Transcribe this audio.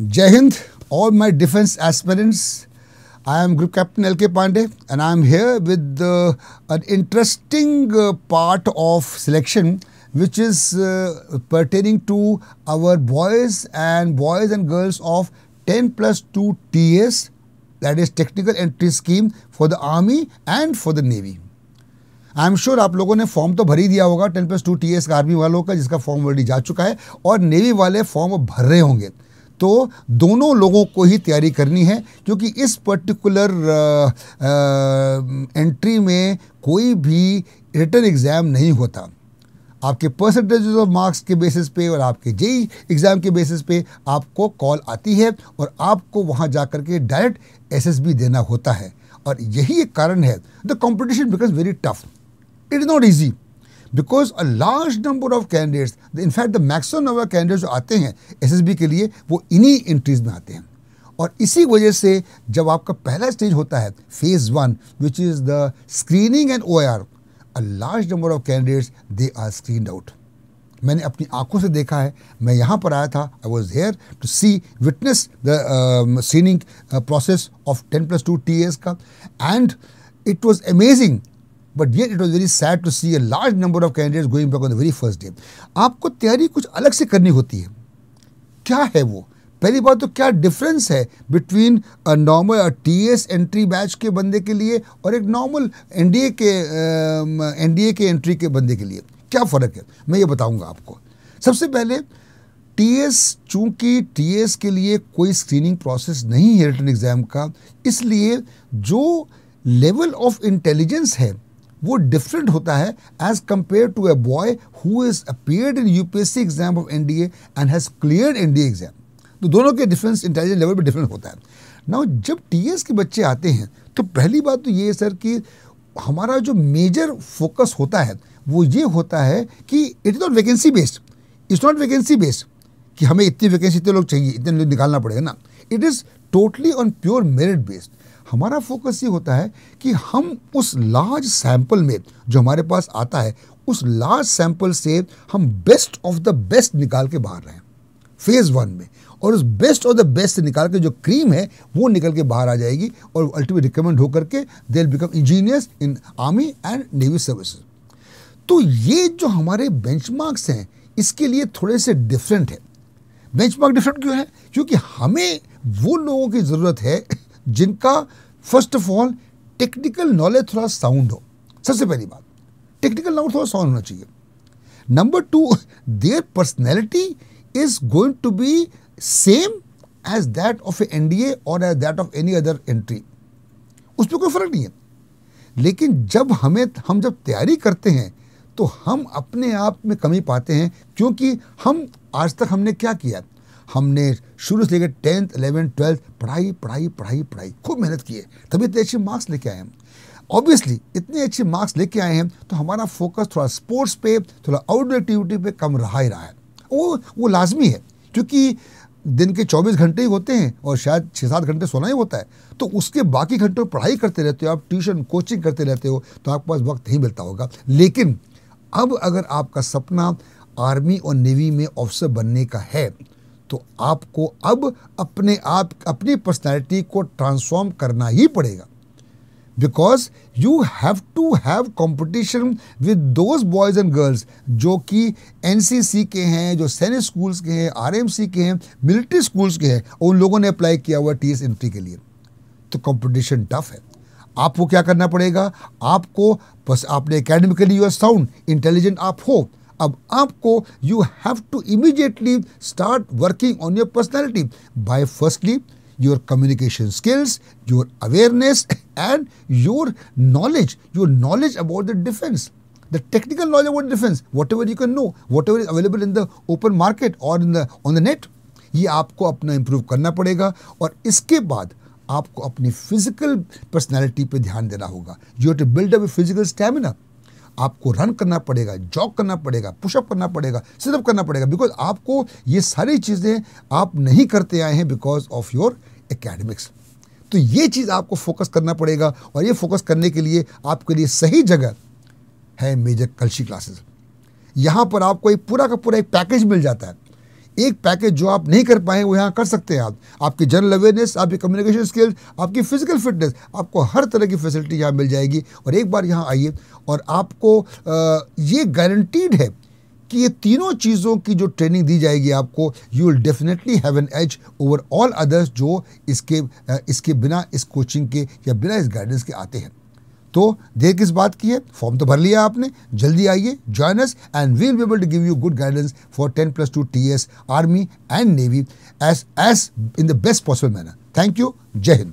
जय हिंद all my defence aspirants I am group captain L K Pandey and I am here with an interesting part of selection which is pertaining to our boys and boys and girls of ten plus two T S that is technical entry scheme for the army and for the navy I am sure आप लोगों ने form तो भर ही दिया होगा ten plus two T S का army वालों का जिसका फॉर्म ऑलरेडी जा चुका है और नेवी वाले फॉर्म भर रहे होंगे तो दोनों लोगों को ही तैयारी करनी है क्योंकि इस पर्टिकुलर एंट्री में कोई भी रिटर्न एग्ज़ाम नहीं होता आपके परसेंटेज ऑफ मार्क्स के बेसिस पे और आपके जेई एग्ज़ाम के बेसिस पे आपको कॉल आती है और आपको वहाँ जा कर के डायरेक्ट एसएसबी देना होता है और यही एक कारण है the competition becomes very tough it is not easy because a large number of candidates in fact the maximum number of candidate जो आते हैं बी के लिए वो इन्हीं एंट्रीज में आते हैं और इसी वजह से जब आपका पहला स्टेज होता है phase one which is the screening and O R a large number of candidates they are screen out मैंने अपनी आंखों से देखा है मैं यहाँ पर आया था I was here to see witness the process of ten plus two T S का and it was amazing but yet it was very sad to see a large number of candidates going back on the very first day आपको तैयारी कुछ अलग से करनी होती है क्या है वो पहली बात तो क्या डिफरेंस है between normal T S entry batch के बंदे के लिए और एक नॉर्मल एन डी ए के एन डी ए के एंट्री के बंदे के लिए क्या फ़र्क है मैं ये बताऊँगा आपको सबसे पहले टी एस चूँकि टी एस के लिए कोई स्क्रीनिंग प्रोसेस नहीं है रिटर्न एग्ज़ाम का इसलिए जो लेवल ऑफ इंटेलिजेंस है वो डिफरेंट होता है as compare to a boy who is appeared in UPSC exam of N D and has clear N D exam तो दोनों के डिफरेंस इंटेलिजेंस लेवल पर डिफरेंट होता है ना जब एस के बच्चे आते हैं तो पहली बात तो ये है सर कि हमारा जो मेजर फोकस होता है वो ये होता है कि it is not vacancy based it's not vacancy based कि हमें इतनी वैकेंसी इतने लोग चाहिए इतने लोग निकालना पड़ेगा ना it is totally on pure merit based हमारा फोकस ये होता है कि हम उस लार्ज सैंपल में जो हमारे पास आता है उस लार्ज सैंपल से हम बेस्ट ऑफ द बेस्ट निकाल के बाहर रहें फेज़ वन में और उस बेस्ट ऑफ द बेस्ट निकाल के जो क्रीम है वो निकल के बाहर आ जाएगी और अल्टीमेट रिकमेंड होकर के they become engineers in army and navy services तो ये जो हमारे बेंचमार्क्स हैं इसके लिए थोड़े से डिफरेंट है बेंचमार्क डिफरेंट क्यों है क्योंकि हमें वो लोगों की ज़रूरत है जिनका first of all technical knowledge थोड़ा साउंड हो सबसे पहली बात टेक्निकल नॉलेज थोड़ा साउंड होना चाहिए number two their personality is going to be same as that of a N D A और as that of any other entry उस पर कोई फर्क नहीं है लेकिन जब हमें हम जब तैयारी करते हैं तो हम अपने आप में कमी पाते हैं क्योंकि हम आज तक हमने क्या किया हमने शुरू से लेकर टेंथ अलेवेंथ ट्वेल्थ पढ़ाई पढ़ाई पढ़ाई पढ़ाई खूब मेहनत की है तभी इतने अच्छे मार्क्स लेके आए हैं ऑब्वियसली इतने अच्छे मार्क्स लेके आए हैं तो हमारा फोकस थोड़ा स्पोर्ट्स पे थोड़ा आउटडोर एक्टिविटी पे कम रहा ही रहा है वो वो लाजमी है क्योंकि दिन के 24 घंटे ही होते हैं और शायद छः सात घंटे सोना ही होता है तो उसके बाकी घंटों में पढ़ाई करते रहते हो आप ट्यूशन कोचिंग करते रहते हो तो आपके पास वक्त नहीं मिलता होगा लेकिन अब अगर आपका सपना आर्मी और नेवी में ऑफिसर बनने का है तो आपको अब अपने आप अपनी पर्सनैलिटी को ट्रांसफॉर्म करना ही पड़ेगा because you have to have competition with those boys and girls जो कि एन सी सी के हैं जो सैनिक स्कूल्स के हैं आर एम सी के हैं मिलिट्री स्कूल्स के हैं और उन लोगों ने अप्लाई किया हुआ टी एस एंट्री के लिए तो कॉम्पिटिशन टफ है आपको क्या करना पड़ेगा आपको बस आपने academically you are sound intelligent आप हो अब आपको you have to immediately start working on your personality by firstly your communication skills your awareness and your knowledge your knowledge about the defence the technical knowledge about defence whatever you can know whatever is available in the open market और in the on the net ये आपको अपना improve करना पड़ेगा और इसके बाद आपको अपनी फिजिकल पर्सनैलिटी पर ध्यान देना होगा you have to build up physical stamina आपको रन करना पड़ेगा जॉग करना पड़ेगा पुशअप करना पड़ेगा सिर्फ करना पड़ेगा बिकॉज आपको ये सारी चीज़ें आप नहीं करते आए हैं बिकॉज ऑफ योर एकेडमिक्स तो ये चीज़ आपको फोकस करना पड़ेगा और ये फोकस करने के लिए आपके लिए सही जगह है मेजर कलशी क्लासेस यहाँ पर आपको एक पूरा का पूरा एक पैकेज मिल जाता है एक पैकेज जो आप नहीं कर पाए वो यहाँ कर सकते हैं आप आपकी जनरल अवेयरनेस आपकी कम्युनिकेशन स्किल्स आपकी फिजिकल फिटनेस आपको हर तरह की फैसिलिटी यहाँ मिल जाएगी और एक बार यहाँ आइए और आपको आ, ये गारंटीड है कि ये तीनों चीज़ों की जो ट्रेनिंग दी जाएगी आपको you will definitely have an edge over all others जो इसके इसके बिना इस कोचिंग के या बिना इस गाइडेंस के आते हैं तो देर किस बात की है फॉर्म तो भर लिया आपने जल्दी आइए join us and we'll be able to give you good guidance for ten plus two T S army and navy as as in the best possible manner thank you जय हिंद